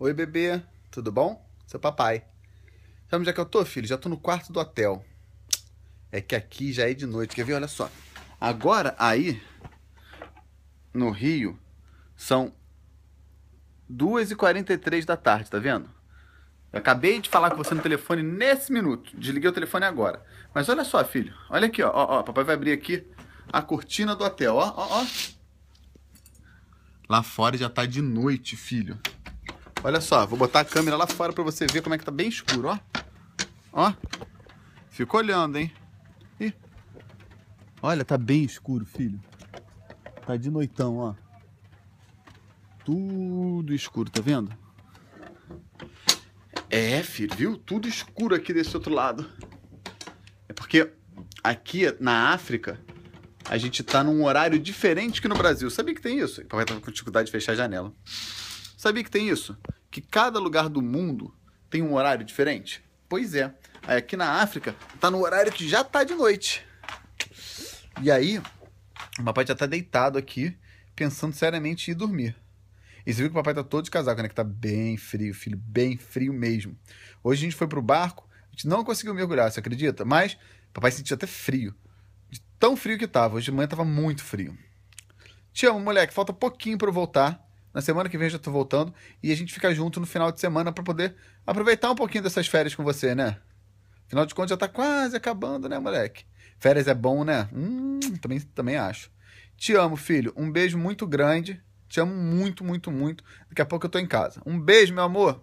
Oi, bebê, tudo bom? Seu papai. Sabe onde é que eu tô, filho? Já tô no quarto do hotel. É que aqui já é de noite, quer ver? Olha só. Agora, aí, no Rio, são 2h43 da tarde, tá vendo? Eu acabei de falar com você no telefone nesse minuto. Desliguei o telefone agora. Mas olha só, filho. Olha aqui, ó. ó, ó papai vai abrir aqui a cortina do hotel, ó, ó, ó. Lá fora já tá de noite, filho. Olha só, vou botar a câmera lá fora pra você ver como é que tá bem escuro, ó. Ó. Fica olhando, hein. Ih. Olha, tá bem escuro, filho. Tá de noitão, ó. Tudo escuro, tá vendo? É, filho, viu? Tudo escuro aqui desse outro lado. É porque aqui na África a gente tá num horário diferente que no Brasil. Sabia que tem isso? O papai tava com dificuldade de fechar a janela. Sabia que tem isso? Que cada lugar do mundo tem um horário diferente? Pois é. Aí aqui na África tá no horário que já tá de noite. E aí, o papai já tá deitado aqui, pensando seriamente em ir dormir. E você viu que o papai tá todo de casaco, né? Que tá bem frio, filho, bem frio mesmo. Hoje a gente foi pro barco, a gente não conseguiu mergulhar, você acredita? Mas o papai sentiu até frio. De tão frio que tava. Hoje de manhã tava muito frio. Te amo, moleque. Falta pouquinho para eu voltar. Na semana que vem eu já tô voltando e a gente fica junto no final de semana para poder aproveitar um pouquinho dessas férias com você, né? Afinal de contas já tá quase acabando, né, moleque? Férias é bom, né? Hum, também, também acho. Te amo, filho. Um beijo muito grande. Te amo muito, muito, muito. Daqui a pouco eu tô em casa. Um beijo, meu amor.